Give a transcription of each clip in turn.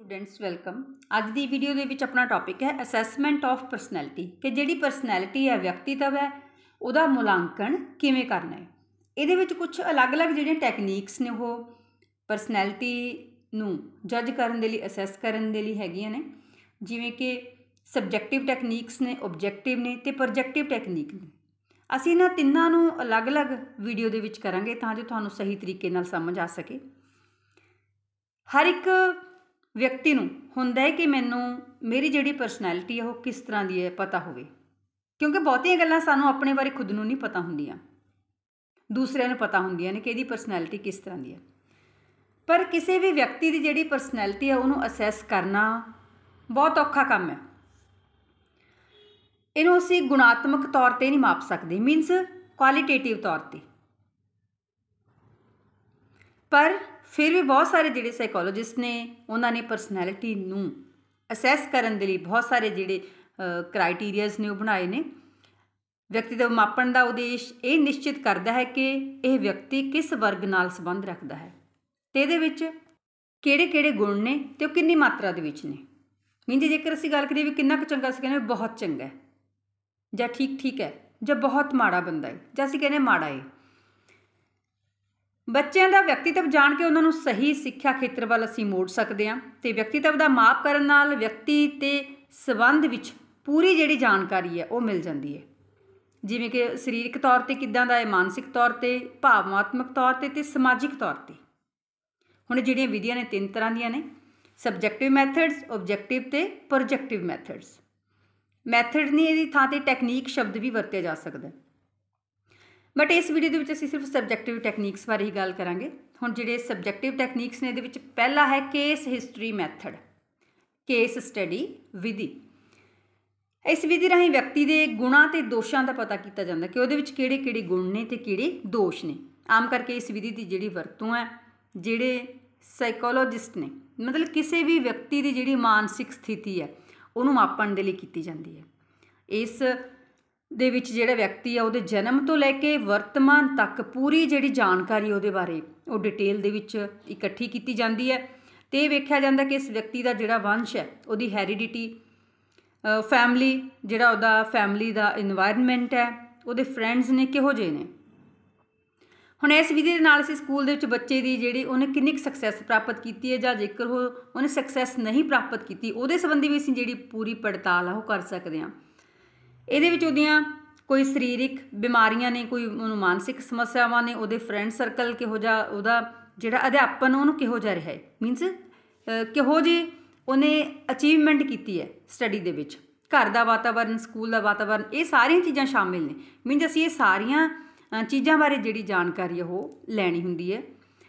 students welcome ਅੱਜ ਦੀ video ਦੇ ਵਿੱਚ ਆਪਣਾ ਟੌਪਿਕ ਹੈ ਅਸੈਸਮੈਂਟ ਆਫ ਪਰਸਨੈਲਿਟੀ ਕਿ ਜਿਹੜੀ ਪਰਸਨੈਲਿਟੀ ਹੈ ਵਿਅਕਤੀਤਵ ਹੈ ਉਹਦਾ ਮੁਲਾਂਕਣ ਕਿਵੇਂ ਕਰਨਾ ਹੈ ਇਹਦੇ ਵਿੱਚ ਕੁਝ ਅਲੱਗ-ਅਲੱਗ ਜਿਹੜੀਆਂ ਟੈਕਨੀਕਸ ਨੇ ਉਹ ਪਰਸਨੈਲਿਟੀ ਨੂੰ ਜੱਜ ਕਰਨ ਦੇ ਲਈ ਅਸੈਸ ਕਰਨ ਦੇ ਲਈ ਹੈਗੀਆਂ ਨੇ ਜਿਵੇਂ ਕਿ ਸਬਜੈਕਟਿਵ ਟੈਕਨੀਕਸ ਨੇ ਆਬਜੈਕਟਿਵ ਨੇ ਤੇ ਪ੍ਰੋਜੈਕਟਿਵ ਟੈਕਨੀਕ ਨੇ ਅਸੀਂ ਇਹਨਾਂ ਤਿੰਨਾਂ ਨੂੰ ਅਲੱਗ-ਅਲੱਗ ਵੀਡੀਓ ਦੇ ਵਿੱਚ ਕਰਾਂਗੇ ਤਾਂ ਜੋ ਤੁਹਾਨੂੰ ਸਹੀ ਤਰੀਕੇ ਨਾਲ ਸਮਝ ਆ ਸਕੇ ਹਰ ਇੱਕ ਵਿਅਕਤੀ ਨੂੰ ਹੁੰਦਾ ਹੈ ਕਿ ਮੈਨੂੰ ਮੇਰੀ ਜਿਹੜੀ ਪਰਸਨੈਲਿਟੀ ਹੈ ਉਹ ਕਿਸ ਤਰ੍ਹਾਂ ਦੀ ਹੈ ਪਤਾ ਹੋਵੇ ਕਿਉਂਕਿ ਬਹੁਤੀਆਂ ਗੱਲਾਂ ਸਾਨੂੰ ਆਪਣੇ ਬਾਰੇ ਖੁਦ ਨੂੰ ਨਹੀਂ ਪਤਾ ਹੁੰਦੀਆਂ ਦੂਸਰਿਆਂ ਨੂੰ ਪਤਾ ਹੁੰਦੀਆਂ ਨੇ ਕਿ ਇਹਦੀ ਪਰਸਨੈਲਿਟੀ ਕਿਸ ਤਰ੍ਹਾਂ ਦੀ ਹੈ ਪਰ ਕਿਸੇ ਵੀ ਵਿਅਕਤੀ ਦੀ ਜਿਹੜੀ ਪਰਸਨੈਲਿਟੀ ਹੈ ਉਹਨੂੰ ਅਸੈਸ ਕਰਨਾ ਬਹੁਤ ਔਖਾ ਕੰਮ ਹੈ ਇਹਨੂੰ ਅਸੀਂ ਗੁਣਾਤਮਕ ਤੌਰ ਤੇ ਨਹੀਂ ਮਾਪ ਸਕਦੇ ਮੀਨਸ ਕੁਆਲਿਟੇਟਿਵ ਤੌਰ ਤੇ ਪਰ ਫਿਰ ਵੀ ਬਹੁਤ ਸਾਰੇ ਜਿਹੜੇ ਸਾਈਕੋਲੋਜਿਸਟ ਨੇ ਉਹਨਾਂ ਨੇ ਪਰਸਨੈਲਿਟੀ ਨੂੰ ਅਸੈਸ ਕਰਨ ਦੇ ਲਈ ਬਹੁਤ ਸਾਰੇ ਜਿਹੜੇ ਕ੍ਰਾਈਟੇਰੀਆਜ਼ ਨੇ ਉਹ ਬਣਾਏ ਨੇ ਵਿਅਕਤੀ ਦਾ ਮਾਪਣ ਦਾ ਉਦੇਸ਼ ਇਹ ਨਿਸ਼ਚਿਤ ਕਰਦਾ ਹੈ ਕਿ ਇਹ ਵਿਅਕਤੀ ਕਿਸ ਵਰਗ ਨਾਲ ਸੰਬੰਧ ਰੱਖਦਾ ਹੈ ਤੇ ਇਹਦੇ ਵਿੱਚ ਕਿਹੜੇ-ਕਿਹੜੇ ਗੁਣ ਨੇ ਤੇ ਉਹ ਕਿੰਨੀ ਮਾਤਰਾ ਦੇ ਵਿੱਚ ਨੇ ਮੀਨ ਜੇਕਰ ਅਸੀਂ ਗੱਲ ਕਰੀਏ ਵੀ ਕਿੰਨਾ ਕੁ ਚੰਗਾ ਸੀ ਕਹਿੰਦੇ ਬਹੁਤ ਚੰਗਾ ਹੈ ਜਾਂ ਠੀਕ ਠੀਕ ਹੈ ਜਾਂ ਬਹੁਤ ਮਾੜਾ ਬੰਦਾ ਹੈ ਜਾਂ ਅਸੀਂ ਕਹਿੰਦੇ ਮਾੜਾ ਹੈ ਬੱਚਿਆਂ ਦਾ ਵਿਅਕਤੀਤਵ ਜਾਣ ਕੇ ਉਹਨਾਂ ਨੂੰ ਸਹੀ ਸਿੱਖਿਆ ਖੇਤਰ ਵੱਲ ਅਸੀਂ ਮੋੜ ਸਕਦੇ ਹਾਂ ਤੇ ਵਿਅਕਤੀਤਵ ਦਾ ਮਾਪ ਕਰਨ ਨਾਲ ਵਿਅਕਤੀ ਤੇ ਸਬੰਧ ਵਿੱਚ ਪੂਰੀ ਜਿਹੜੀ ਜਾਣਕਾਰੀ ਹੈ ਉਹ ਮਿਲ ਜਾਂਦੀ ਹੈ ਜਿਵੇਂ ਕਿ ਸਰੀਰਕ ਤੌਰ ਤੇ ਕਿੱਦਾਂ ਦਾ ਹੈ ਮਾਨਸਿਕ ਤੌਰ ਤੇ ਭਾਵਨਾਤਮਕ ਤੌਰ ਤੇ ਤੇ ਸਮਾਜਿਕ ਤੌਰ ਤੇ ਹੁਣ ਜਿਹੜੀਆਂ ਵਿਧੀਆਂ ਨੇ ਤਿੰਨ ਤਰ੍ਹਾਂ ਦੀਆਂ ਨੇ ਸਬਜੈਕਟਿਵ ਮੈਥਡਸ ਆਬਜੈਕਟਿਵ ਤੇ ਪ੍ਰੋਜੈਕਟਿਵ ਮੈਥਡਸ ਮੈਥਡ ਨਹੀਂ ਇਹਦੀ ਥਾਂ ਤੇ ਟੈਕਨੀਕ ਸ਼ਬਦ ਵੀ ਵਰਤਿਆ ਜਾ ਸਕਦਾ ਹੈ ਬਟ ਇਸ ਵੀਡੀਓ ਦੇ ਵਿੱਚ ਅਸੀਂ ਸਿਰਫ ਸਬਜੈਕਟਿਵ ਟੈਕਨੀਕਸ ਬਾਰੇ ਹੀ ਗੱਲ ਕਰਾਂਗੇ ਹੁਣ ਜਿਹੜੇ ਸਬਜੈਕਟਿਵ ਟੈਕਨੀਕਸ ਨੇ ਇਹਦੇ ਵਿੱਚ ਪਹਿਲਾ ਹੈ case history method case study ਵਿਧੀ ਇਸ ਵਿਧੀ ਰਾਹੀਂ ਵਿਅਕਤੀ ਦੇ ਗੁਣਾਂ ਤੇ ਦੋਸ਼ਾਂ ਦਾ ਪਤਾ ਕੀਤਾ ਜਾਂਦਾ ਕਿ ਉਹਦੇ ਵਿੱਚ ਕਿਹੜੇ-ਕਿਹੜੇ ਗੁਣ ਨੇ ਤੇ ਕਿਹੜੇ ਦੋਸ਼ ਨੇ ਆਮ ਕਰਕੇ ਇਸ ਵਿਧੀ ਦੀ ਜਿਹੜੀ ਵਰਤੋਂ ਹੈ ਜਿਹੜੇ ਸਾਈਕੋਲੋਜਿਸਟ ਨੇ ਮਤਲਬ ਕਿਸੇ ਵੀ ਵਿਅਕਤੀ ਦੀ ਜਿਹੜੀ ਮਾਨਸਿਕ ਸਥਿਤੀ ਹੈ ਉਹਨੂੰ ਮਾਪਣ ਦੇ ਲਈ ਕੀਤੀ ਜਾਂਦੀ ਹੈ ਇਸ ਦੇ ਵਿੱਚ ਜਿਹੜਾ ਵਿਅਕਤੀ ਆ ਉਹਦੇ ਜਨਮ ਤੋਂ ਲੈ ਕੇ ਵਰਤਮਾਨ ਤੱਕ ਪੂਰੀ ਜਿਹੜੀ ਜਾਣਕਾਰੀ ਉਹਦੇ ਬਾਰੇ ਉਹ ਡਿਟੇਲ ਦੇ ਵਿੱਚ ਇਕੱਠੀ ਕੀਤੀ ਜਾਂਦੀ ਹੈ ਤੇ ਇਹ ਵੇਖਿਆ ਜਾਂਦਾ ਕਿ ਇਸ ਵਿਅਕਤੀ ਦਾ ਜਿਹੜਾ ਵੰਸ਼ ਹੈ ਉਹਦੀ ਹੈਰੀਡਿਟੀ ਫੈਮਿਲੀ ਜਿਹੜਾ ਉਹਦਾ ਫੈਮਿਲੀ ਦਾ এনवायरमेंट ਹੈ ਉਹਦੇ ਫਰੈਂਡਸ ਨੇ ਕਿਹੋ ਜਿਹੇ ਨੇ ਹੁਣ ਇਸ ਵਿਧੀ ਦੇ ਨਾਲ ਅਸੀਂ ਸਕੂਲ ਦੇ ਵਿੱਚ ਬੱਚੇ ਦੀ ਜਿਹੜੀ ਉਹਨੇ ਕਿੰਨੀ ਕੁ ਸਕਸੈਸ ਪ੍ਰਾਪਤ ਕੀਤੀ ਹੈ ਜਾਂ ਜੇਕਰ ਉਹ ਉਹਨੇ ਸਕਸੈਸ ਨਹੀਂ ਪ੍ਰਾਪਤ ਕੀਤੀ ਉਹਦੇ ਸੰਬੰਧੀ ਵੀ ਅਸੀਂ ਜਿਹੜੀ ਪੂਰੀ ਪੜਤਾਲ ਆ ਉਹ ਕਰ ਸਕਦੇ ਹਾਂ ਇਹਦੇ ਵਿੱਚ ਉਹਦੀਆਂ ਕੋਈ ਸਰੀਰਿਕ ਬਿਮਾਰੀਆਂ ਨੇ ਕੋਈ ਉਹਨੂੰ ਮਾਨਸਿਕ ਸਮੱਸਿਆਵਾਂ ਨੇ ਉਹਦੇ ਫਰੈਂਡ ਸਰਕਲ ਕਿਹੋ ਜਿਹਾ ਉਹਦਾ ਜਿਹੜਾ ਅਧਿਆਪਨ ਉਹਨੂੰ ਕਿਹੋ ਜਿਹਾ ਰਿਹਾ ਹੈ ਮੀਨਸ ਕਿਹੋ ਜੀ ਉਹਨੇ ਅਚੀਵਮੈਂਟ ਕੀਤੀ ਹੈ ਸਟੱਡੀ ਦੇ ਵਿੱਚ ਘਰ ਦਾ ਵਾਤਾਵਰਣ ਸਕੂਲ ਦਾ ਵਾਤਾਵਰਣ ਇਹ ਸਾਰੀਆਂ ਚੀਜ਼ਾਂ ਸ਼ਾਮਿਲ ਨੇ ਮੀਨਸ ਅਸੀਂ ਇਹ ਸਾਰੀਆਂ ਚੀਜ਼ਾਂ ਬਾਰੇ ਜਿਹੜੀ ਜਾਣਕਾਰੀ ਉਹ ਲੈਣੀ ਹੁੰਦੀ ਹੈ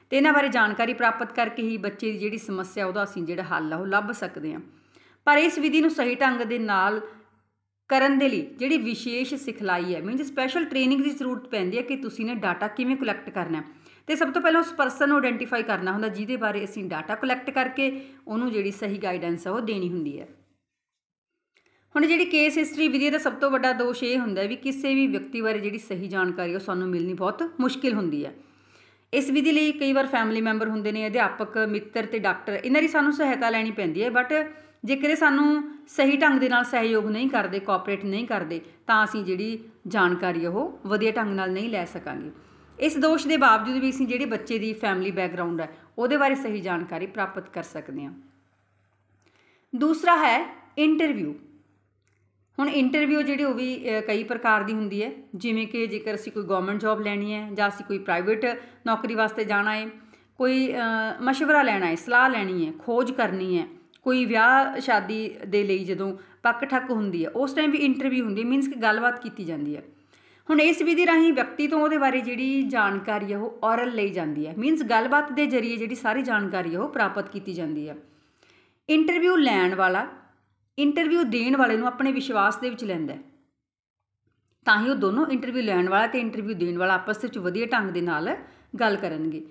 ਤੇ ਇਹਨਾਂ ਬਾਰੇ ਜਾਣਕਾਰੀ ਪ੍ਰਾਪਤ ਕਰਕੇ ਹੀ ਬੱਚੇ ਦੀ ਜਿਹੜੀ ਸਮੱਸਿਆ ਉਹਦਾ ਅਸੀਂ ਜਿਹੜਾ ਹੱਲ ਆ ਉਹ ਲੱਭ ਸਕਦੇ ਹਾਂ ਪਰ ਇਸ ਵਿਧੀ ਨੂੰ ਸਹੀ ਢੰਗ ਦੇ ਨਾਲ ਕਰਨ ਦੇ ਲਈ ਜਿਹੜੀ ਵਿਸ਼ੇਸ਼ ਸਿਖਲਾਈ ਹੈ ਮੀਨਸ ਸਪੈਸ਼ਲ ਟ੍ਰੇਨਿੰਗ ਦੀ ਜ਼ਰੂਰਤ ਪੈਂਦੀ ਹੈ ਕਿ ਤੁਸੀਂ ਨੇ ਡਾਟਾ ਕਿਵੇਂ ਕਲੈਕਟ ਕਰਨਾ ਤੇ ਸਭ ਤੋਂ ਪਹਿਲਾਂ ਉਸ ਪਰਸਨ ਨੂੰ ਆਇਡੈਂਟੀਫਾਈ ਕਰਨਾ ਹੁੰਦਾ ਜਿਹਦੇ ਬਾਰੇ ਅਸੀਂ ਡਾਟਾ ਕਲੈਕਟ ਕਰਕੇ ਉਹਨੂੰ ਜਿਹੜੀ ਸਹੀ ਗਾਈਡੈਂਸ ਹੈ ਉਹ ਦੇਣੀ ਹੁੰਦੀ ਹੈ ਹੁਣ ਜਿਹੜੀ ਕੇਸ ਹਿਸਟਰੀ ਵਿਧੀ ਦਾ ਸਭ ਤੋਂ ਵੱਡਾ ਦੋਸ਼ ਇਹ ਹੁੰਦਾ ਵੀ ਕਿਸੇ ਵੀ ਵਿਅਕਤੀ ਬਾਰੇ ਜਿਹੜੀ ਸਹੀ ਜਾਣਕਾਰੀ ਉਹ ਸਾਨੂੰ ਮਿਲਣੀ ਬਹੁਤ ਮੁਸ਼ਕਿਲ ਹੁੰਦੀ ਹੈ ਇਸ ਵਿਧੀ ਲਈ ਕਈ ਵਾਰ ਫੈਮਿਲੀ ਮੈਂਬਰ ਹੁੰਦੇ ਨੇ ਅਧਿਆਪਕ ਮਿੱਤਰ ਤੇ ਡਾਕਟਰ ਇਹਨਾਂ ਦੀ ਸਾਨੂੰ ਸਹਾਇਤਾ ਲੈਣੀ ਪੈਂਦੀ ਹੈ ਬਟ ਜੇਕਰ ਸਾਨੂੰ ਸਹੀ ਢੰਗ ਦੇ ਨਾਲ ਸਹਿਯੋਗ ਨਹੀਂ ਕਰਦੇ ਕੋਆਪਰੇਟ ਨਹੀਂ ਕਰਦੇ ਤਾਂ ਅਸੀਂ ਜਿਹੜੀ ਜਾਣਕਾਰੀ ਉਹ ਵਧੀਆ ਢੰਗ ਨਾਲ ਨਹੀਂ ਲੈ ਸਕਾਂਗੇ ਇਸ ਦੋਸ਼ ਦੇ ਬਾਵਜੂਦ ਵੀ ਅਸੀਂ ਜਿਹੜੇ ਬੱਚੇ ਦੀ ਫੈਮਿਲੀ ਬੈਕਗ੍ਰਾਉਂਡ ਹੈ ਉਹਦੇ ਬਾਰੇ ਸਹੀ ਜਾਣਕਾਰੀ ਪ੍ਰਾਪਤ ਕਰ ਸਕਦੇ ਹਾਂ ਦੂਸਰਾ ਹੈ ਇੰਟਰਵਿਊ ਹੁਣ ਇੰਟਰਵਿਊ ਜਿਹੜੀ ਉਹ ਵੀ ਕਈ ਪ੍ਰਕਾਰ ਦੀ ਹੁੰਦੀ ਹੈ ਜਿਵੇਂ ਕਿ ਜੇਕਰ ਅਸੀਂ ਕੋਈ ਗਵਰਨਮੈਂਟ ਜੌਬ ਲੈਣੀ ਹੈ ਜਾਂ ਅਸੀਂ ਕੋਈ ਪ੍ਰਾਈਵੇਟ ਨੌਕਰੀ ਵਾਸਤੇ ਜਾਣਾ ਹੈ ਕੋਈ ਮਸ਼ਵਰਾ ਲੈਣਾ ਹੈ ਸਲਾਹ ਲੈਣੀ ਹੈ ਖੋਜ ਕਰਨੀ ਹੈ ਕੋਈ ਵਿਆਹ ਸ਼ਾਦੀ ਦੇ ਲਈ ਜਦੋਂ ਪੱਕ ਠੱਕ ਹੁੰਦੀ ਹੈ ਉਸ ਟਾਈਮ ਵੀ ਇੰਟਰਵਿਊ ਹੁੰਦੀ ਮੀਨਸ ਕਿ ਗੱਲਬਾਤ ਕੀਤੀ ਜਾਂਦੀ ਹੈ ਹੁਣ ਇਸ ਵਿਧੀ ਰਾਹੀਂ ਵਿਅਕਤੀ ਤੋਂ ਉਹਦੇ ਬਾਰੇ ਜਿਹੜੀ ਜਾਣਕਾਰੀ ਹੈ ਉਹ ਔਰਲ ਲਈ ਜਾਂਦੀ ਹੈ ਮੀਨਸ ਗੱਲਬਾਤ ਦੇ ਜ਼ਰੀਏ ਜਿਹੜੀ ਸਾਰੀ ਜਾਣਕਾਰੀ ਉਹ ਪ੍ਰਾਪਤ ਕੀਤੀ ਜਾਂਦੀ ਹੈ ਇੰਟਰਵਿਊ ਲੈਣ ਵਾਲਾ ਇੰਟਰਵਿਊ ਦੇਣ ਵਾਲੇ ਨੂੰ ਆਪਣੇ ਵਿਸ਼ਵਾਸ ਦੇ ਵਿੱਚ ਲੈਂਦਾ ਹੈ ਤਾਂ ਹੀ ਉਹ ਦੋਨੋਂ ਇੰਟਰਵਿਊ ਲੈਣ ਵਾਲਾ ਤੇ ਇੰਟਰਵਿਊ ਦੇਣ ਵਾਲਾ ਆਪਸ ਵਿੱਚ ਵਧੀਆ ਢੰਗ ਦੇ ਨਾਲ ਗੱਲ ਕਰਨਗੇ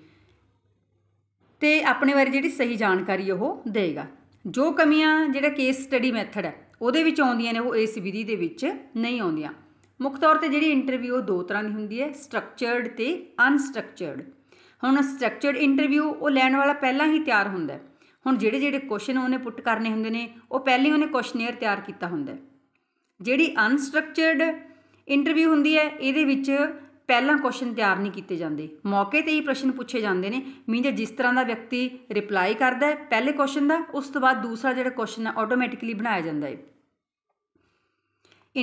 ਤੇ ਆਪਣੇ ਬਾਰੇ ਜਿਹੜੀ ਸਹੀ ਜਾਣਕਾਰੀ ਉਹ ਦੇਗਾ ਜੋ ਕਮੀਆਂ ਜਿਹੜਾ ਕੇਸ ਸਟੱਡੀ ਮੈਥਡ ਹੈ ਉਹਦੇ ਵਿੱਚ ਆਉਂਦੀਆਂ ਨੇ ਉਹ ਇਸ ਵਿਧੀ ਦੇ ਵਿੱਚ ਨਹੀਂ ਆਉਂਦੀਆਂ ਮੁੱਖ ਤੌਰ ਤੇ ਜਿਹੜੀ ਇੰਟਰਵਿਊ ਉਹ ਦੋ ਤਰ੍ਹਾਂ ਦੀ ਹੁੰਦੀ ਹੈ ਸਟਰਕਚਰਡ ਤੇ ਅਨਸਟਰਕਚਰਡ ਹੁਣ ਸਟਰਕਚਰਡ ਇੰਟਰਵਿਊ ਉਹ ਲੈਣ ਵਾਲਾ ਪਹਿਲਾਂ ਹੀ ਤਿਆਰ ਹੁੰਦਾ ਹੈ ਹੁਣ ਜਿਹੜੇ ਜਿਹੜੇ ਕੁਐਸਚਨ ਉਹਨੇ ਪੁੱਟ ਕਰਨੇ ਹੁੰਦੇ ਨੇ ਉਹ ਪਹਿਲਾਂ ਉਹਨੇ ਕੁਐਸਚਨੇਅਰ ਤਿਆਰ ਕੀਤਾ ਹੁੰਦਾ ਹੈ ਜਿਹੜੀ ਅਨਸਟਰਕਚਰਡ ਇੰਟਰਵਿਊ ਹੁੰਦੀ ਹੈ ਇਹਦੇ ਵਿੱਚ ਪਹਿਲਾਂ ਕੁਐਸਚਨ ਤਿਆਰ ਨਹੀਂ ਕੀਤੇ ਜਾਂਦੇ ਮੌਕੇ ਤੇ ਹੀ ਪ੍ਰਸ਼ਨ ਪੁੱਛੇ ਜਾਂਦੇ ਨੇ ਮੀਨ ਜਿਸ ਤਰ੍ਹਾਂ ਦਾ ਵਿਅਕਤੀ ਰਿਪਲਾਈ ਕਰਦਾ ਹੈ ਪਹਿਲੇ ਕੁਐਸਚਨ ਦਾ ਉਸ ਤੋਂ ਬਾਅਦ ਦੂਸਰਾ ਜਿਹੜਾ ਕੁਐਸਚਨ ਹੈ ਆਟੋਮੈਟਿਕਲੀ ਬਣਾਇਆ ਜਾਂਦਾ ਹੈ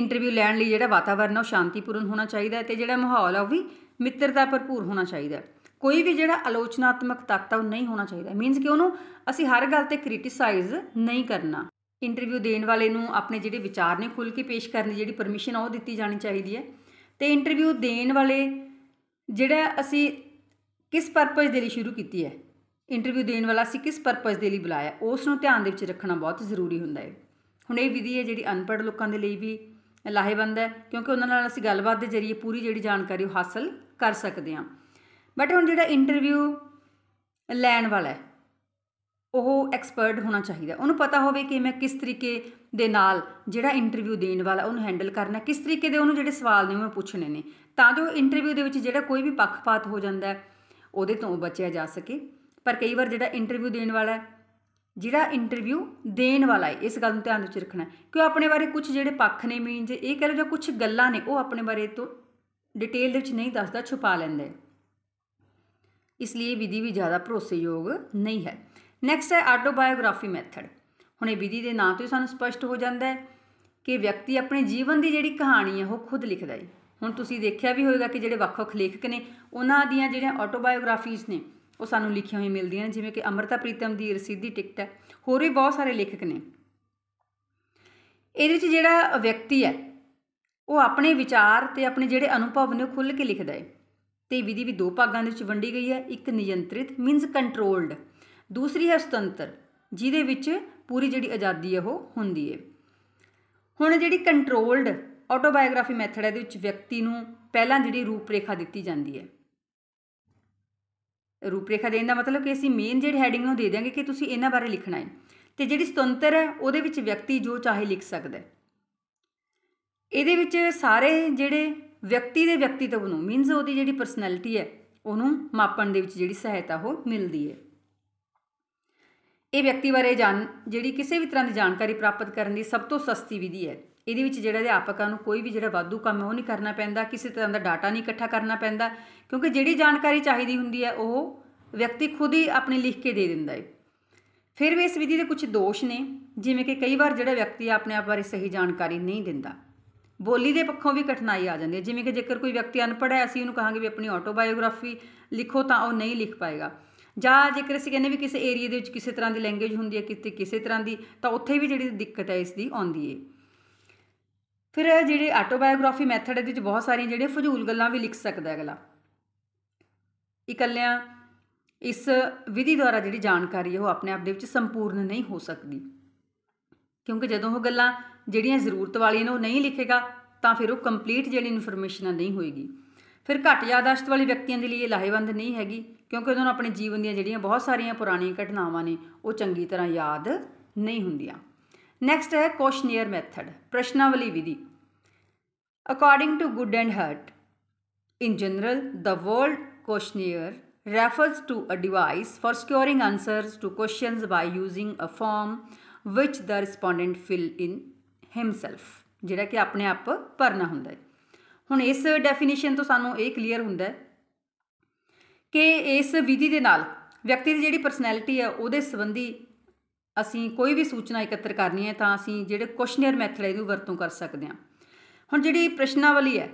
ਇੰਟਰਵਿਊ ਲੈਣ ਲਈ ਜਿਹੜਾ ਵਾਤਾਵਰਨ ਉਹ ਸ਼ਾਂਤੀਪੂਰਨ ਹੋਣਾ ਚਾਹੀਦਾ ਹੈ ਤੇ ਜਿਹੜਾ ਮਾਹੌਲ ਆ ਉਹ ਵੀ ਮਿੱਤਰਤਾ ਭਰਪੂਰ ਹੋਣਾ ਚਾਹੀਦਾ ਹੈ ਕੋਈ ਵੀ ਜਿਹੜਾ ਆਲੋਚਨਾਤਮਕ ਤੱਤ ਆ ਉਹ ਨਹੀਂ ਹੋਣਾ ਚਾਹੀਦਾ ਮੀਨਸ ਕਿ ਉਹਨੂੰ ਅਸੀਂ ਹਰ ਗੱਲ ਤੇ ਕ੍ਰਿਟਿਸਾਈਜ਼ ਨਹੀਂ ਕਰਨਾ ਇੰਟਰਵਿਊ ਦੇਣ ਵਾਲੇ ਨੂੰ ਆਪਣੇ ਜਿਹੜੇ ਵਿਚਾਰ ਨੇ ਖੁੱਲ੍ਹ ਕੇ ਪੇਸ਼ ਕਰਨ ਦੀ ਜਿਹੜੀ ਪਰਮਿਸ਼ਨ ਆ ਉਹ ਦਿੱਤੀ ਜਾਣੀ ਚਾਹੀਦੀ ਹੈ ਤੇ ਇੰਟਰਵਿਊ ਦੇਣ ਵਾਲੇ ਜਿਹੜਾ ਅਸੀਂ ਕਿਸ ਪਰਪਸ ਦੇ ਲਈ ਸ਼ੁਰੂ ਕੀਤੀ ਹੈ ਇੰਟਰਵਿਊ ਦੇਣ ਵਾਲਾ ਅਸੀਂ ਕਿਸ ਪਰਪਸ ਦੇ ਲਈ ਬੁਲਾਇਆ ਉਸ ਨੂੰ ਧਿਆਨ ਦੇ ਵਿੱਚ ਰੱਖਣਾ ਬਹੁਤ ਜ਼ਰੂਰੀ ਹੁੰਦਾ ਹੈ ਹੁਣ ਇਹ ਵਿਧੀ ਹੈ ਜਿਹੜੀ ਅਨਪੜ੍ਹ ਲੋਕਾਂ ਦੇ ਲਈ ਵੀ ਲਾਹੇਵੰਦ ਹੈ ਕਿਉਂਕਿ ਉਹਨਾਂ ਨਾਲ ਅਸੀਂ ਗੱਲਬਾਤ ਦੇ ਜ਼ਰੀਏ ਪੂਰੀ ਜਿਹੜੀ ਜਾਣਕਾਰੀ ਹਾਸਲ ਕਰ ਸਕਦੇ ਹਾਂ ਬਟ ਹੁਣ ਜਿਹੜਾ ਇੰਟਰਵਿਊ ਲੈਣ ਵਾਲਾ ਹੈ ਉਹ ਐਕਸਪਰਟ ਹੋਣਾ ਚਾਹੀਦਾ ਉਹਨੂੰ ਪਤਾ ਹੋਵੇ ਕਿ ਮੈਂ ਕਿਸ ਤਰੀਕੇ ਦੇ ਨਾਲ ਜਿਹੜਾ ਇੰਟਰਵਿਊ ਦੇਣ ਵਾਲਾ ਉਹਨੂੰ ਹੈਂਡਲ ਕਰਨਾ ਕਿਸ ਤਰੀਕੇ ਦੇ ਉਹਨੂੰ ਜਿਹੜੇ ਸਵਾਲ ਨੇ ਉਹ ਮੈਂ ਪੁੱਛਣੇ ਨੇ ਤਾਂ ਜੋ ਇੰਟਰਵਿਊ ਦੇ ਵਿੱਚ ਜਿਹੜਾ ਕੋਈ ਵੀ ਪੱਖਪਾਤ ਹੋ ਜਾਂਦਾ ਉਹਦੇ ਤੋਂ ਬਚਿਆ ਜਾ ਸਕੇ ਪਰ ਕਈ ਵਾਰ ਜਿਹੜਾ ਇੰਟਰਵਿਊ ਦੇਣ ਵਾਲਾ ਹੈ ਜਿਹੜਾ ਇੰਟਰਵਿਊ ਦੇਣ ਵਾਲਾ ਹੈ ਇਸ ਗੱਲ ਨੂੰ ਧਿਆਨ ਵਿੱਚ ਰੱਖਣਾ ਕਿ ਉਹ ਆਪਣੇ ਬਾਰੇ ਕੁਝ ਜਿਹੜੇ ਪੱਖ ਨੇ ਮੀਨ ਜੇ ਇਹ ਕਹ ਲਓ ਜਾਂ ਕੁਝ ਗੱਲਾਂ ਨੇ ਉਹ ਆਪਣੇ ਬਾਰੇ ਤੋਂ ਡਿਟੇਲ ਦੇ ਵਿੱਚ ਨਹੀਂ ਦੱਸਦਾ ਛੁਪਾ ਲੈਂਦਾ ਇਸ ਲਈ ਵਿਧੀ ਵੀ ਜ਼ਿਆਦਾ ਭਰੋਸੇਯੋਗ ਨਹੀਂ ਹੈ ਨੈਕਸਟ ਹੈ ਆਟੋਬਾਇਓਗ੍ਰਾਫੀ ਮੈਥਡ ਹੁਣ ਇਹ ਵਿਧੀ ਦੇ ਨਾਂ ਤੋਂ ਹੀ ਸਾਨੂੰ ਸਪਸ਼ਟ ਹੋ ਜਾਂਦਾ ਹੈ ਕਿ ਵਿਅਕਤੀ ਆਪਣੇ ਜੀਵਨ ਦੀ ਜਿਹੜੀ ਕਹਾਣੀ ਹੈ ਉਹ ਖੁਦ ਲਿਖਦਾ ਹੈ ਹੁਣ ਤੁਸੀਂ ਦੇਖਿਆ ਵੀ ਹੋਵੇਗਾ ਕਿ ਜਿਹੜੇ ਵੱਖ-ਵੱਖ ਲੇਖਕ ਨੇ ਉਹਨਾਂ ਦੀਆਂ ਜਿਹੜੀਆਂ ਆਟੋਬਾਇਓਗ੍ਰਾਫੀਆਂ ਨੇ ਉਹ ਸਾਨੂੰ ਲਿਖੀਆਂ ਹੋਈਆਂ ਮਿਲਦੀਆਂ ਜਿਵੇਂ ਕਿ ਅਮਰਤਾ ਪ੍ਰੀਤਮ ਦੀ ਰਸੀਦੀ ਟਿਕਟ ਹੈ ਹੋਰ ਵੀ ਬਹੁਤ ਸਾਰੇ ਲੇਖਕ ਨੇ ਇਹਦੇ ਵਿੱਚ ਜਿਹੜਾ ਵਿਅਕਤੀ ਹੈ ਉਹ ਆਪਣੇ ਵਿਚਾਰ ਤੇ ਆਪਣੇ ਜਿਹੜੇ ਅਨੁਭਵ ਨੇ ਖੁੱਲ੍ਹ ਕੇ ਲਿਖਦਾ ਹੈ ਤੇ ਵਿਧੀ ਵੀ ਦੋ ਭਾਗਾਂ ਦੇ ਵਿੱਚ ਵੰਡੀ ਗਈ ਹੈ ਇੱਕ ਨਿਯੰਤਰਿਤ ਮੀਨਸ ਕੰਟਰੋਲਡ ਦੂਸਰੀ ਹੈ ਸੁਤੰਤਰ ਜਿਹਦੇ ਵਿੱਚ ਪੂਰੀ ਜਿਹੜੀ ਆਜ਼ਾਦੀ ਹੈ ਉਹ ਹੁੰਦੀ ਹੈ ਹੁਣ ਜਿਹੜੀ ਕੰਟਰੋਲਡ ਆਟੋਬਾਇਓਗ੍ਰਾਫੀ ਮੈਥਡ ਹੈ ਦੇ ਵਿੱਚ ਵਿਅਕਤੀ ਨੂੰ ਪਹਿਲਾਂ ਜਿਹੜੀ ਰੂਪਰੇਖਾ ਦਿੱਤੀ ਜਾਂਦੀ ਹੈ ਰੂਪਰੇਖਾ ਦੇਣ ਦਾ ਮਤਲਬ ਕਿ ਅਸੀਂ ਮੇਨ ਜਿਹੜੀ ਹੈਡਿੰਗ ਨੂੰ ਦੇ ਦਿਆਂਗੇ ਕਿ ਤੁਸੀਂ ਇਹਨਾਂ ਬਾਰੇ ਲਿਖਣਾ ਹੈ ਤੇ ਜਿਹੜੀ ਸੁਤੰਤਰ ਹੈ ਉਹਦੇ ਵਿੱਚ ਵਿਅਕਤੀ ਜੋ ਚਾਹੇ ਲਿਖ ਸਕਦਾ ਹੈ ਇਹਦੇ ਵਿੱਚ ਸਾਰੇ ਜਿਹੜੇ ਵਿਅਕਤੀ ਦੇ ਵਿਅਕਤੀਤਵ ਨੂੰ ਮੀਨਸ ਉਹਦੀ ਜਿਹੜੀ ਪਰਸਨੈਲਿਟੀ ਹੈ ਉਹਨੂੰ ਮਾਪਣ ਦੇ ਵਿੱਚ ਜਿਹੜੀ ਸਹਾਇਤਾ ਉਹ ਮਿਲਦੀ ਹੈ ਇਹ ਵਿਅਕਤੀ ਬਾਰੇ ਜਾਣ ਜਿਹੜੀ ਕਿਸੇ ਵੀ ਤਰ੍ਹਾਂ ਦੀ ਜਾਣਕਾਰੀ ਪ੍ਰਾਪਤ ਕਰਨ ਦੀ ਸਭ ਤੋਂ ਸਸਤੀ ਵਿਧੀ ਹੈ ਇਹਦੇ ਵਿੱਚ ਜਿਹੜਾ ਅਧਿਆਪਕਾਂ ਨੂੰ ਕੋਈ ਵੀ ਜਿਹੜਾ ਵਾਧੂ ਕੰਮ ਉਹ ਨਹੀਂ ਕਰਨਾ ਪੈਂਦਾ ਕਿਸੇ ਤਰ੍ਹਾਂ ਦਾ ਡਾਟਾ ਨਹੀਂ ਇਕੱਠਾ ਕਰਨਾ ਪੈਂਦਾ ਕਿਉਂਕਿ ਜਿਹੜੀ ਜਾਣਕਾਰੀ ਚਾਹੀਦੀ ਹੁੰਦੀ ਹੈ ਉਹ ਵਿਅਕਤੀ ਖੁਦ ਹੀ ਆਪਣੇ ਲਿਖ ਕੇ ਦੇ ਦਿੰਦਾ ਹੈ ਫਿਰ ਵੀ ਇਸ ਵਿਧੀ ਦੇ ਕੁਝ ਦੋਸ਼ ਨੇ ਜਿਵੇਂ ਕਿ ਕਈ ਵਾਰ ਜਿਹੜਾ ਵਿਅਕਤੀ ਆਪਣੇ ਆਪ ਬਾਰੇ ਸਹੀ ਜਾਣਕਾਰੀ ਨਹੀਂ ਦਿੰਦਾ ਬੋਲੀ ਦੇ ਪੱਖੋਂ ਵੀ ਕਠਿਨਾਈ ਆ ਜਾਂਦੀ ਹੈ ਜਿਵੇਂ ਕਿ ਜੇਕਰ ਕੋਈ ਵਿਅਕਤੀ ਅਨਪੜ੍ਹ ਹੈ ਅਸੀਂ ਉਹਨੂੰ ਕਹਾਂਗੇ ਵੀ ਆਪਣੀ ਆਟੋਬਾਇਓਗ੍ਰਾਫੀ ਲਿਖੋ ਤਾਂ ਉਹ ਨਹੀਂ ਲਿਖ ਪਾਏਗਾ ਜਾਂ ਜੇਕਰ ਅਸੀਂ ਕਹਿੰਦੇ ਵੀ ਕਿਸੇ ਏਰੀਆ ਦੇ ਵਿੱਚ ਕਿਸੇ ਤਰ੍ਹਾਂ ਦੀ ਲੈਂਗੁਏਜ ਹੁੰਦੀ ਹੈ ਕਿਤੇ ਕਿਸੇ ਤਰ੍ਹਾਂ ਦੀ ਤਾਂ ਉੱਥੇ ਵੀ ਜਿਹੜੀ ਦਿੱਕਤ ਹੈ ਇਸ ਦੀ ਆਉਂਦੀ ਹੈ ਫਿਰ ਜਿਹੜੇ ਆਟੋਬਾਇਓਗ੍ਰਾਫੀ ਮੈਥਡ ਇਹਦੇ ਵਿੱਚ ਬਹੁਤ ਸਾਰੀਆਂ ਜਿਹੜੀਆਂ ਫਜ਼ੂਲ ਗੱਲਾਂ ਵੀ ਲਿਖ ਸਕਦਾ ਹੈ ਅਗਲਾ ਇਕੱਲਿਆਂ ਇਸ ਵਿਧੀ ਦੁਆਰਾ ਜਿਹੜੀ ਜਾਣਕਾਰੀ ਹੈ ਉਹ ਆਪਣੇ ਆਪ ਦੇ ਵਿੱਚ ਸੰਪੂਰਨ ਨਹੀਂ ਹੋ ਸਕਦੀ ਕਿਉਂਕਿ ਜਦੋਂ ਉਹ ਗੱਲਾਂ ਜਿਹੜੀਆਂ ਜ਼ਰੂਰਤ ਵਾਲੀਆਂ ਨੇ ਉਹ ਨਹੀਂ ਲਿਖੇਗਾ ਤਾਂ ਫਿਰ ਉਹ ਕੰਪਲੀਟ ਜਿਹੜੀ ਇਨਫੋਰਮੇਸ਼ਨ ਨਹੀਂ ਹੋਏਗੀ ਫਿਰ ਘੱਟ ਯਾਦਾਸ਼ਤ ਵਾਲੇ ਵਿਅਕਤੀਆਂ ਦੇ ਲਈ ਇਹ ਲਾਹੇਵੰਦ ਨਹੀਂ ਹੈਗੀ ਕਿਉਂਕਿ ਉਹਨਾਂ ਨੂੰ ਆਪਣੇ ਜੀਵਨ ਦੀਆਂ ਜਿਹੜੀਆਂ ਬਹੁਤ ਸਾਰੀਆਂ ਪੁਰਾਣੀਆਂ ਘਟਨਾਵਾਂ ਨੇ ਉਹ ਚੰਗੀ ਤਰ੍ਹਾਂ ਯਾਦ ਨਹੀਂ ਹੁੰਦੀਆਂ ਨੈਕਸਟ ਹੈ ਕੁਐਸਚਨੀਅਰ ਮੈਥਡ ਪ੍ਰਸ਼ਨਾਵਲੀ ਵਿਧੀ according to Goode and Hatt in general the word questionnaire refers to a device for securing answers to questions by using a form which the respondent fill in himself ਜਿਹੜਾ ਕਿ ਆਪਣੇ ਆਪ ਭਰਨਾ ਹੁੰਦਾ ਹੈ ਹੁਣ ਇਸ ਡੈਫੀਨੇਸ਼ਨ ਤੋਂ ਸਾਨੂੰ ਇਹ ਕਲੀਅਰ ਹੁੰਦਾ ਹੈ ਕਿ ਇਸ ਵਿਧੀ ਦੇ ਨਾਲ ਵਿਅਕਤੀ ਦੀ ਜਿਹੜੀ ਪਰਸਨੈਲਿਟੀ ਹੈ ਉਹਦੇ ਸੰਬੰਧੀ ਅਸੀਂ ਕੋਈ ਵੀ ਸੂਚਨਾ ਇਕੱਤਰ ਕਰਨੀ ਹੈ ਤਾਂ ਅਸੀਂ ਜਿਹੜੇ ਕੁਐਸਚਨਰ ਮੈਥਡ ਇਹਨੂੰ ਵਰਤੋਂ ਕਰ ਸਕਦੇ ਹਾਂ ਹੁਣ ਜਿਹੜੀ ਪ੍ਰਸ਼ਨਾਵਲੀ ਹੈ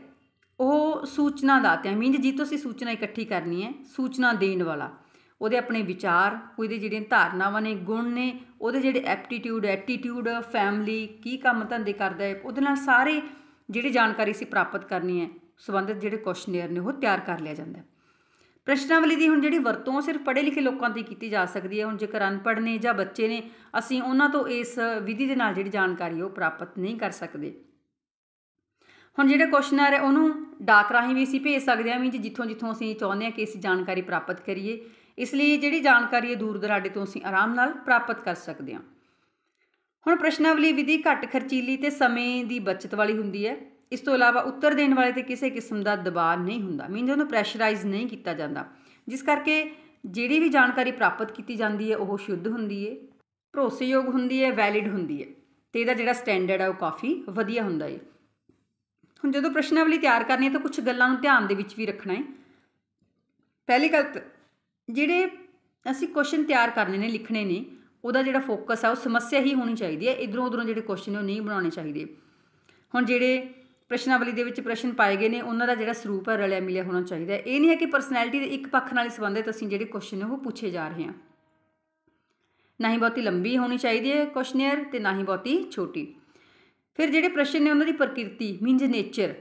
ਉਹ ਸੂਚਨਾ ਦਾਤਾ ਹੈ ਮੀਨ ਜੀ ਤੁਸੀਂ ਅਸੀਂ ਸੂਚਨਾ ਇਕੱਠੀ ਕਰਨੀ ਹੈ ਸੂਚਨਾ ਦੇਣ ਵਾਲਾ ਉਹਦੇ ਆਪਣੇ ਵਿਚਾਰ ਉਹਦੇ ਜਿਹੜੀਆਂ ਧਾਰਨਾਵਾਂ ਨੇ ਗੁਣ ਨੇ ਉਹਦੇ ਜਿਹੜੇ ਐਪਟੀਟਿਊਡ ਐਟੀਟਿਊਡ ਫੈਮਿਲੀ ਕੀ ਕੰਮ ਧੰਦੇ ਕਰਦਾ ਹੈ ਉਹਦੇ ਨਾਲ ਸਾਰੇ ਜਿਹੜੀ ਜਾਣਕਾਰੀ ਸੀ ਪ੍ਰਾਪਤ ਕਰਨੀ ਹੈ ਸੰਬੰਧਿਤ ਜਿਹੜੇ ਕੁਐਸਚਨੇਅਰ ਨੇ ਉਹ ਤਿਆਰ ਕਰ ਲਿਆ ਜਾਂਦਾ ਹੈ ਪ੍ਰਸ਼ਨਾਵਲੀ ਦੀ ਹੁਣ ਜਿਹੜੀ ਵਰਤੋਂ ਸਿਰਫ ਪੜ੍ਹੇ ਲਿਖੇ ਲੋਕਾਂ ਦੀ ਕੀਤੀ ਜਾ ਸਕਦੀ ਹੈ ਹੁਣ ਜੇਕਰ ਅਨਪੜ੍ਹ ਨੇ ਜਾਂ ਬੱਚੇ ਨੇ ਅਸੀਂ ਉਹਨਾਂ ਤੋਂ ਇਸ ਵਿਧੀ ਦੇ ਨਾਲ ਜਿਹੜੀ ਜਾਣਕਾਰੀ ਉਹ ਪ੍ਰਾਪਤ ਨਹੀਂ ਕਰ ਸਕਦੇ ਹੁਣ ਜਿਹੜੇ ਕੁਐਸਚਨਰ ਹੈ ਉਹਨੂੰ ਡਾਕ ਰਾਹੀਂ ਵੀ ਅਸੀਂ ਭੇਜ ਸਕਦੇ ਹਾਂ ਵੀ ਜਿੱਥੋਂ ਜਿੱਥੋਂ ਅਸੀਂ ਚਾਹੁੰਦੇ ਹਾਂ ਕਿ ਅਸੀਂ ਜਾਣਕਾਰੀ ਪ੍ਰਾਪਤ ਕਰੀਏ ਇਸ ਲਈ ਜਿਹੜੀ ਜਾਣਕਾਰੀ ਹੈ ਦੂਰ ਦਰਾਡੇ ਤੋਂ ਅਸੀਂ ਆਰਾਮ ਨਾਲ ਪ੍ਰਾਪਤ ਕਰ ਸਕਦੇ ਹਾਂ ਹੁਣ ਪ੍ਰਸ਼ਨਾਵਲੀ ਵਿਧੀ ਘੱਟ ਖਰਚੀਲੀ ਤੇ ਸਮੇਂ ਦੀ ਬਚਤ ਵਾਲੀ ਹੁੰਦੀ ਹੈ ਇਸ ਤੋਂ ਇਲਾਵਾ ਉੱਤਰ ਦੇਣ ਵਾਲੇ ਤੇ ਕਿਸੇ ਕਿਸਮ ਦਾ ਦਬਾਅ ਨਹੀਂ ਹੁੰਦਾ ਮੀਨਸ ਉਹਨੂੰ ਪ੍ਰੈਸ਼ਰਾਈਜ਼ ਨਹੀਂ ਕੀਤਾ ਜਾਂਦਾ ਜਿਸ ਕਰਕੇ ਜਿਹੜੀ ਵੀ ਜਾਣਕਾਰੀ ਪ੍ਰਾਪਤ ਕੀਤੀ ਜਾਂਦੀ ਹੈ ਉਹ ਸ਼ੁੱਧ ਹੁੰਦੀ ਹੈ ਭਰੋਸੇਯੋਗ ਹੁੰਦੀ ਹੈ ਵੈਲਿਡ ਹੁੰਦੀ ਹੈ ਤੇ ਇਹਦਾ ਜਿਹੜਾ ਸਟੈਂਡਰਡ ਹੈ ਉਹ ਕਾਫੀ ਵਧੀਆ ਹੁੰਦਾ ਹੈ ਹੁਣ ਜਦੋਂ ਪ੍ਰਸ਼ਨਾਵਲੀ ਤਿਆਰ ਕਰਨੀ ਹੈ ਤਾਂ ਕੁਝ ਗੱਲਾਂ ਨੂੰ ਧਿਆਨ ਦੇ ਵਿੱਚ ਵੀ ਰੱਖਣਾ ਹੈ ਪਹਿਲੀ ਗੱਲ ਜਿਹੜੇ ਅਸੀਂ ਕੁਐਸਚਨ ਤਿਆਰ ਕਰਨੇ ਨੇ ਲਿਖਣੇ ਨੇ ਉਹਦਾ ਜਿਹੜਾ ਫੋਕਸ ਆ ਉਹ ਸਮੱਸਿਆ ਹੀ ਹੋਣੀ ਚਾਹੀਦੀ ਹੈ ਇਧਰੋਂ ਉਧਰੋਂ ਜਿਹੜੇ ਕੁਐਸਚਨ ਉਹ ਨਹੀਂ ਬਣਾਉਣੇ ਚਾਹੀਦੇ ਹੁਣ ਜਿਹੜੇ ਪ੍ਰਸ਼ਨਾਵਲੀ ਦੇ ਵਿੱਚ ਪ੍ਰਸ਼ਨ ਪਾਏ ਗਏ ਨੇ ਉਹਨਾਂ ਦਾ ਜਿਹੜਾ ਸਰੂਪ ਹੈ ਰਲਿਆ ਮਿਲਿਆ ਹੋਣਾ ਚਾਹੀਦਾ ਇਹ ਨਹੀਂ ਹੈ ਕਿ ਪਰਸਨੈਲਿਟੀ ਦੇ ਇੱਕ ਪੱਖ ਨਾਲ ਹੀ ਸੰਬੰਧਿਤ ਅਸੀਂ ਜਿਹੜੇ ਕੁਐਸਚਨ ਉਹ ਪੁੱਛੇ ਜਾ ਰਹੇ ਹਾਂ ਨਾ ਹੀ ਬਹੁਤੀ ਲੰਬੀ ਹੋਣੀ ਚਾਹੀਦੀ ਹੈ ਕੁਐਸਚਨਰ ਤੇ ਨਾ ਹੀ ਬਹੁਤੀ ਛੋਟੀ ਫਿਰ ਜਿਹੜੇ ਪ੍ਰਸ਼ਨ ਨੇ ਉਹਨਾਂ ਦੀ ਪ੍ਰਕਿਰਤੀ ਮੀਨਸ ਨੇਚਰ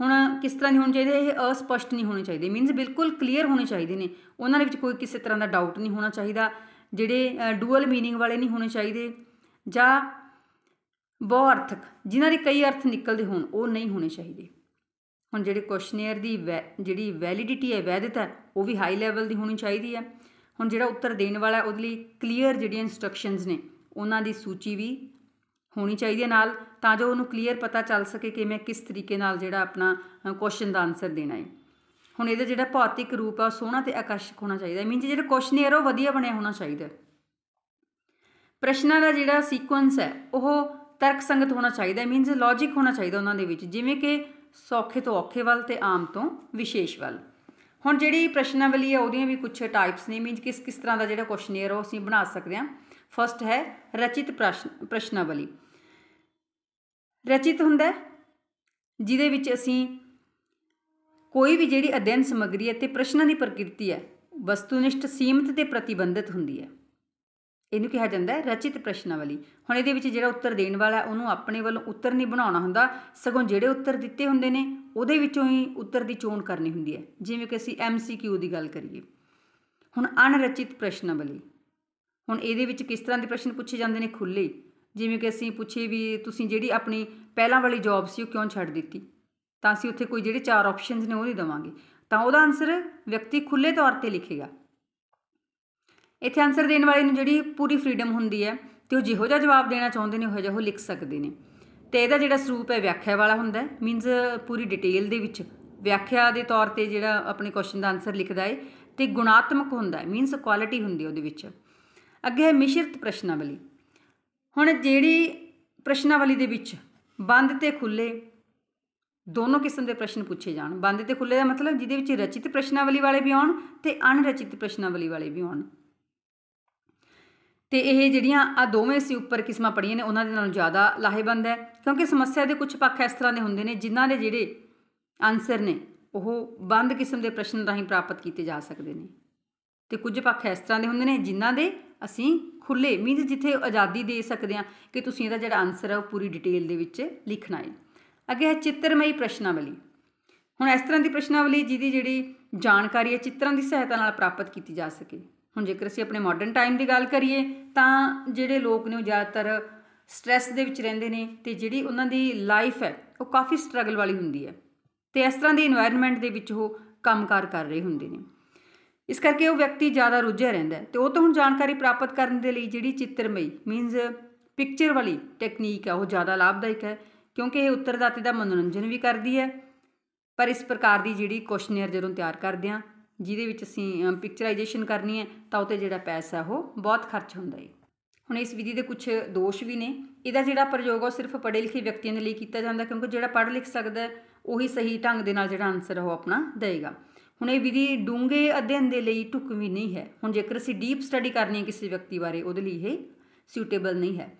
ਹੁਣ ਕਿਸ ਤਰ੍ਹਾਂ ਦੀ ਹੋਣੀ ਚਾਹੀਦੀ ਹੈ ਇਹ ਅਸਪਸ਼ਟ ਨਹੀਂ ਹੋਣੀ ਚਾਹੀਦੀ ਮੀਨਸ ਬਿਲਕੁਲ ਕਲੀਅਰ ਹੋਣੀ ਚਾਹੀਦੀ ਨੇ ਉਹਨਾਂ ਦੇ ਵਿੱਚ ਕੋਈ ਕਿਸੇ ਤਰ੍ਹਾਂ ਦਾ ਡਾਊਟ ਨਹੀਂ ਹੋਣਾ ਚਾਹੀਦਾ ਜਿਹੜੇ ਡੂਅਲ ਮੀਨਿੰਗ ਵਾਲੇ ਨਹੀਂ ਹੋਣੇ ਚਾਹੀਦੇ ਜਾਂ ਬਹੁ ਅਰਥਕ ਜਿਨ੍ਹਾਂ ਦੇ ਕਈ ਅਰਥ ਨਿਕਲਦੇ ਹੋਣ ਉਹ ਨਹੀਂ ਹੋਣੇ ਚਾਹੀਦੇ ਹੁਣ ਜਿਹੜੇ ਕੁਐਸਚਨੇਅਰ ਦੀ ਜਿਹੜੀ ਵੈਲਿਡਿਟੀ ਹੈ ਵੈਧਤਾ ਉਹ ਵੀ ਹਾਈ ਲੈਵਲ ਦੀ ਹੋਣੀ ਚਾਹੀਦੀ ਹੈ ਹੁਣ ਜਿਹੜਾ ਉੱਤਰ ਦੇਣ ਵਾਲਾ ਉਹਦੇ ਲਈ ਕਲੀਅਰ ਜਿਹੜੀਆਂ ਇਨਸਟਰਕਸ਼ਨਸ ਨੇ ਉਹਨਾਂ ਦੀ ਸੂਚੀ ਵੀ ਹੋਣੀ ਚਾਹੀਦੀ ਹੈ ਨਾਲ ਤਾਂ ਜੋ ਉਹਨੂੰ ਕਲੀਅਰ ਪਤਾ ਚੱਲ ਸਕੇ ਕਿ ਮੈਂ ਕਿਸ ਤਰੀਕੇ ਨਾਲ ਜਿਹੜਾ ਆਪਣਾ ਕੁਐਸਚਨ ਦਾ ਆਨਸਰ ਦੇਣਾ ਹੈ ਹੁਣ ਇਹਦਾ ਜਿਹੜਾ ਭੌਤਿਕ ਰੂਪ ਆ ਸੋਹਣਾ ਤੇ ਆਕਰਸ਼ਕ ਹੋਣਾ ਚਾਹੀਦਾ ਮੀਨਸ ਜਿਹੜਾ ਕੁਐਸਚਨੇਅਰ ਉਹ ਵਧੀਆ ਬਣਿਆ ਹੋਣਾ ਚਾਹੀਦਾ ਪ੍ਰਸ਼ਨਾਂ ਦਾ ਜਿਹੜਾ ਸੀਕੁਐਂਸ ਹੈ ਉਹ ਤਰਕਸੰਗਤ ਹੋਣਾ ਚਾਹੀਦਾ ਮੀਨਸ ਲੌਜੀਕ ਹੋਣਾ ਚਾਹੀਦਾ ਉਹਨਾਂ ਦੇ ਵਿੱਚ ਜਿਵੇਂ ਕਿ ਸੌਖੇ ਤੋਂ ਔਖੇ ਵੱਲ ਤੇ ਆਮ ਤੋਂ ਵਿਸ਼ੇਸ਼ ਵੱਲ ਹੁਣ ਜਿਹੜੀ ਪ੍ਰਸ਼ਨਾਵਲੀ ਹੈ ਉਹਦੀਆਂ ਵੀ ਕੁਝ ਟਾਈਪਸ ਨੇ ਮੀਨਸ ਕਿਸ ਕਿਸ ਤਰ੍ਹਾਂ ਦਾ ਜਿਹੜਾ ਕੁਐਸਚਨੇਅਰ ਉਹ ਅਸੀਂ ਬਣਾ ਸਕਦੇ ਹਾਂ ਫਸਟ ਹੈ ਰਚਿਤ ਪ੍ਰਸ਼ਨ ਪ੍ਰਸ਼ਨਾਵਲੀ ਰਚਿਤ ਹੁੰਦਾ ਜਿਹਦੇ ਵਿੱਚ ਅਸੀਂ ਕੋਈ ਵੀ ਜਿਹੜੀ ਅਧਿਐਨ ਸਮੱਗਰੀ ਅਤੇ ਪ੍ਰਸ਼ਨਾਂ ਦੀ ਪ੍ਰਕਿਰਤੀ ਹੈ ਵਸਤੂਨਿਸ਼ਟ ਸੀਮਤ ਤੇ ਪ੍ਰਤੀਬੰਧਿਤ ਹੁੰਦੀ ਹੈ ਇਹਨੂੰ ਕਿਹਾ ਜਾਂਦਾ ਹੈ ਰਚਿਤ ਪ੍ਰਸ਼ਨਾਵਲੀ ਹੁਣ ਇਹਦੇ ਵਿੱਚ ਜਿਹੜਾ ਉੱਤਰ ਦੇਣ ਵਾਲਾ ਉਹਨੂੰ ਆਪਣੇ ਵੱਲੋਂ ਉੱਤਰ ਨਹੀਂ ਬਣਾਉਣਾ ਹੁੰਦਾ ਸਗੋਂ ਜਿਹੜੇ ਉੱਤਰ ਦਿੱਤੇ ਹੁੰਦੇ ਨੇ ਉਹਦੇ ਵਿੱਚੋਂ ਹੀ ਉੱਤਰ ਦੀ ਚੋਣ ਕਰਨੀ ਹੁੰਦੀ ਹੈ ਜਿਵੇਂ ਕਿ ਅਸੀਂ ਐਮਸੀਕਿਊ ਦੀ ਗੱਲ ਕਰੀਏ ਹੁਣ ਅਨਰਚਿਤ ਪ੍ਰਸ਼ਨਾਵਲੀ ਹੁਣ ਇਹਦੇ ਵਿੱਚ ਕਿਸ ਤਰ੍ਹਾਂ ਦੇ ਪ੍ਰਸ਼ਨ ਪੁੱਛੇ ਜਾਂਦੇ ਨੇ ਖੁੱਲੇ ਜਿਵੇਂ ਕਿ ਅਸੀਂ ਪੁੱਛੇ ਵੀ ਤੁਸੀਂ ਜਿਹੜੀ ਆਪਣੀ ਪਹਿਲਾਂ ਵਾਲੀ ਜੌਬ ਸੀ ਉਹ ਕਿਉਂ ਛੱਡ ਦਿੱਤੀ ਤਾਂ ਅਸੀਂ ਉੱਥੇ ਕੋਈ ਜਿਹੜੇ ਚਾਰ ਆਪਸ਼ਨਸ ਨੇ ਉਹ ਨਹੀਂ ਦਵਾਂਗੇ ਤਾਂ ਉਹਦਾ ਆਨਸਰ ਵਿਅਕਤੀ ਖੁੱਲੇ ਤੌਰ ਤੇ ਲਿਖੇਗਾ ਇੱਥੇ ਆਨਸਰ ਦੇਣ ਵਾਲੇ ਨੂੰ ਜਿਹੜੀ ਪੂਰੀ ਫ੍ਰੀडम ਹੁੰਦੀ ਹੈ ਤੇ ਉਹ ਜਿਹੋ ਜਿਹਾ ਜਵਾਬ ਦੇਣਾ ਚਾਹੁੰਦੇ ਨੇ ਉਹ ਜਿਹੋ ਲਿਖ ਸਕਦੇ ਨੇ ਤੇ ਇਹਦਾ ਜਿਹੜਾ ਸਰੂਪ ਹੈ ਵਿਆਖਿਆ ਵਾਲਾ ਹੁੰਦਾ ਹੈ ਮੀਨਸ ਪੂਰੀ ਡਿਟੇਲ ਦੇ ਵਿੱਚ ਵਿਆਖਿਆ ਦੇ ਤੌਰ ਤੇ ਜਿਹੜਾ ਆਪਣੇ ਕੁਐਸਚਨ ਦਾ ਆਨਸਰ ਲਿਖਦਾ ਹੈ ਤੇ ਗੁਣਾਤਮਕ ਹੁੰਦਾ ਹੈ ਮੀਨਸ ਕੁਆਲਿਟੀ ਹੁੰਦੀ ਹੈ ਉਹਦੇ ਵਿੱਚ ਅੱਗੇ ਹੈ ਮਿਸ਼ਰਤ ਪ੍ਰਸ਼ਨਾਵਲੀ ਹੁਣ ਜਿਹੜੀ ਪ੍ਰਸ਼ਨਾਵਲੀ ਦੇ ਵਿੱਚ ਬੰਦ ਤੇ ਖੁੱਲੇ ਦੋਨੋਂ ਕਿਸਮ ਦੇ ਪ੍ਰਸ਼ਨ ਪੁੱਛੇ ਜਾਣ ਬੰਦ ਤੇ ਖੁੱਲੇ ਦਾ ਮਤਲਬ ਜਿਹਦੇ ਵਿੱਚ ਰਚਿਤ ਪ੍ਰਸ਼ਨਾਵਲੀ ਵਾਲੇ ਵੀ ਆਉਣ ਤੇ ਅਣਰਚਿਤ ਪ੍ਰਸ਼ਨਾਵਲੀ ਵਾਲੇ ਵੀ ਆਉਣ ਤੇ ਇਹ ਜਿਹੜੀਆਂ ਆ ਦੋਵੇਂ ਸੀ ਉੱਪਰ ਕਿਸਮਾਂ ਪੜੀਆਂ ਨੇ ਉਹਨਾਂ ਦੇ ਨਾਲੋਂ ਜ਼ਿਆਦਾ ਲਾਹੇਵੰਦ ਹੈ ਕਿਉਂਕਿ ਸਮੱਸਿਆ ਦੇ ਕੁਝ ਪੱਖ ਇਸ ਤਰ੍ਹਾਂ ਦੇ ਹੁੰਦੇ ਨੇ ਜਿਨ੍ਹਾਂ ਦੇ ਜਿਹੜੇ ਆਨਸਰ ਨੇ ਉਹ ਬੰਦ ਕਿਸਮ ਦੇ ਪ੍ਰਸ਼ਨ ਰਾਹੀਂ ਪ੍ਰਾਪਤ ਕੀਤੇ ਜਾ ਸਕਦੇ ਨੇ ਤੇ ਕੁਝ ਪੱਖ ਇਸ ਤਰ੍ਹਾਂ ਦੇ ਹੁੰਦੇ ਨੇ ਜਿਨ੍ਹਾਂ ਦੇ ਅਸੀਂ ਖੁੱਲੇ ਮੀਨਸ ਜਿੱਥੇ ਆਜ਼ਾਦੀ ਦੇ ਸਕਦੇ ਆ ਕਿ ਤੁਸੀਂ ਇਹਦਾ ਜਿਹੜਾ ਆਨਸਰ ਹੈ ਉਹ ਪੂਰੀ ਡਿਟੇਲ ਦੇ ਵਿੱਚ ਲਿਖਣਾ ਹੈ ਅੱਗੇ ਹੈ ਚਿੱਤਰਮਈ ਪ੍ਰਸ਼ਨਾਵਲੀ ਹੁਣ ਇਸ ਤਰ੍ਹਾਂ ਦੀ ਪ੍ਰਸ਼ਨਾਵਲੀ ਜਿਹਦੀ ਜਿਹੜੀ ਜਾਣਕਾਰੀ ਹੈ ਚਿੱਤਰਾਂ ਦੀ ਸਹਾਇਤਾ ਨਾਲ ਪ੍ਰਾਪਤ ਕੀਤੀ ਜਾ ਸਕੇ ਹੁਣ ਜੇਕਰ ਅਸੀਂ ਆਪਣੇ ਮਾਡਰਨ ਟਾਈਮ ਦੀ ਗੱਲ ਕਰੀਏ ਤਾਂ ਜਿਹੜੇ ਲੋਕ ਨੇ ਉਹ ਜ਼ਿਆਦਾਤਰ ਸਟ्रेस ਦੇ ਵਿੱਚ ਰਹਿੰਦੇ ਨੇ ਤੇ ਜਿਹੜੀ ਉਹਨਾਂ ਦੀ ਲਾਈਫ ਹੈ ਉਹ ਕਾਫੀ ਸਟਰਗਲ ਵਾਲੀ ਹੁੰਦੀ ਹੈ ਤੇ ਇਸ ਤਰ੍ਹਾਂ ਦੇ এনवायरमेंट ਦੇ ਵਿੱਚ ਉਹ ਕੰਮਕਾਰ ਕਰ ਰਹੇ ਹੁੰਦੇ ਨੇ ਇਸ ਕਰਕੇ ਉਹ ਵਿਅਕਤੀ ਜ਼ਿਆਦਾ ਰੁੱਝਿਆ ਰਹਿੰਦਾ ਤੇ ਉਹ ਤੋਂ ਹੁਣ ਜਾਣਕਾਰੀ ਪ੍ਰਾਪਤ ਕਰਨ ਦੇ ਲਈ ਜਿਹੜੀ ਚਿੱਤਰਮਈ ਮੀਨਸ ਪਿਕਚਰ ਵਾਲੀ ਟੈਕਨੀਕ ਹੈ ਉਹ ਜ਼ਿਆਦਾ ਲਾਭਦਾਇਕ ਹੈ ਕਿਉਂਕਿ ਇਹ ਉੱਤਰਦਾਤੇ ਦਾ ਮਨੋਰੰਜਨ ਵੀ ਕਰਦੀ ਹੈ ਪਰ ਇਸ ਪ੍ਰਕਾਰ ਦੀ ਜਿਹੜੀ ਕੁਐਸਚਨਰ ਜਦੋਂ ਤਿਆਰ ਕਰਦੇ ਆ ਜਿਹਦੇ ਵਿੱਚ ਅਸੀਂ ਪਿਕਚਰਾਈਜੇਸ਼ਨ ਕਰਨੀ ਹੈ ਤਾਂ ਉਤੇ ਜਿਹੜਾ ਪੈਸਾ ਉਹ ਬਹੁਤ ਖਰਚ ਹੁੰਦਾ ਹੈ ਹੁਣ ਇਸ ਵਿਧੀ ਦੇ ਕੁਝ ਦੋਸ਼ ਵੀ ਨੇ ਇਹਦਾ ਜਿਹੜਾ ਪ੍ਰਯੋਗ ਉਹ ਸਿਰਫ ਪੜ੍ਹੇ ਲਿਖੇ ਵਿਅਕਤੀਆਂ ਦੇ ਲਈ ਕੀਤਾ ਜਾਂਦਾ ਕਿਉਂਕਿ ਜਿਹੜਾ ਪੜ੍ਹ ਲਿਖ ਸਕਦਾ ਉਹੀ ਸਹੀ ਢੰਗ ਦੇ ਨਾਲ ਜਿਹੜਾ ਆਨਸਰ ਉਹ ਆਪਣਾ ਦੇਗਾ ਹੁਣ ਇਹ ਵਿਧੀ ਡੂੰਘੇ ਅਧਿਐਨ ਦੇ ਲਈ ਟੁਕਵੀ ਨਹੀਂ ਹੈ ਹੁਣ ਜੇਕਰ ਅਸੀਂ ਡੀਪ ਸਟੱਡੀ ਕਰਨੀ ਹੈ ਕਿਸੇ ਵਿਅਕਤੀ ਬਾਰੇ ਉਹਦੇ ਲਈ ਇਹ ਸੂਟੇਬਲ ਨਹੀਂ ਹੈ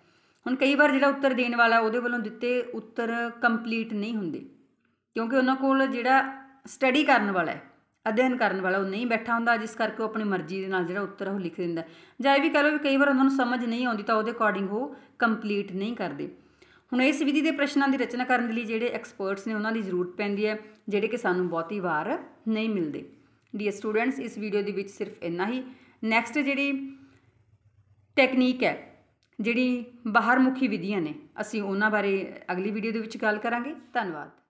ਹੁਣ ਕਈ ਵਾਰ ਜਿਹੜਾ ਉੱਤਰ ਦੇਣ ਵਾਲਾ ਉਹਦੇ ਵੱਲੋਂ ਦਿੱਤੇ ਉੱਤਰ ਕੰਪਲੀਟ ਨਹੀਂ ਹੁੰਦੇ ਕਿਉਂਕਿ ਉਹਨਾਂ ਕੋਲ ਜਿਹੜਾ ਸਟੱਡੀ ਕਰਨ ਵਾਲਾ ਹੈ ਅਧਿਐਨ ਕਰਨ ਵਾਲਾ ਉਹ ਨਹੀਂ ਬੈਠਾ ਹੁੰਦਾ ਜਿਸ ਕਰਕੇ ਉਹ ਆਪਣੀ ਮਰਜ਼ੀ ਦੇ ਨਾਲ ਜਿਹੜਾ ਉੱਤਰ ਉਹ ਲਿਖ ਦਿੰਦਾ ਜਾਂ ਇਹ ਵੀ ਕਹ ਲਓ ਵੀ ਕਈ ਵਾਰ ਉਹਨਾਂ ਨੂੰ ਸਮਝ ਨਹੀਂ ਆਉਂਦੀ ਤਾਂ ਉਹਦੇ ਅਕੋਰਡਿੰਗ ਉਹ ਕੰਪਲੀਟ ਨਹੀਂ ਕਰਦੇ ਹੁਣ ਇਸ ਵਿਧੀ ਦੇ ਪ੍ਰਸ਼ਨਾਂ ਦੀ ਰਚਨਾ ਕਰਨ ਦੇ ਲਈ ਜਿਹੜੇ ਐਕਸਪਰਟਸ ਨੇ ਉਹਨਾਂ ਦੀ ਜ਼ਰੂਰਤ ਪੈਂਦੀ ਹੈ ਜਿਹੜੇ ਕਿ ਸਾਨੂੰ ਬਹੁਤੀ ਵਾਰ ਨਹੀਂ ਮਿਲਦੇ ਡੀਅਰ ਸਟੂਡੈਂਟਸ ਇਸ ਵੀਡੀਓ ਦੇ ਵਿੱਚ ਸਿਰਫ ਇੰਨਾ ਹੀ ਨੈਕਸਟ ਜਿਹੜੀ ਟੈਕਨੀਕ ਹੈ ਜਿਹੜੀ ਬਾਹਰ ਮੁਖੀ ਵਿਧੀਆਂ ਨੇ ਅਸੀਂ ਉਹਨਾਂ ਬਾਰੇ ਅਗਲੀ ਵੀਡੀਓ ਦੇ ਵਿੱਚ ਗੱਲ ਕਰਾਂਗੇ ਧੰਨਵਾਦ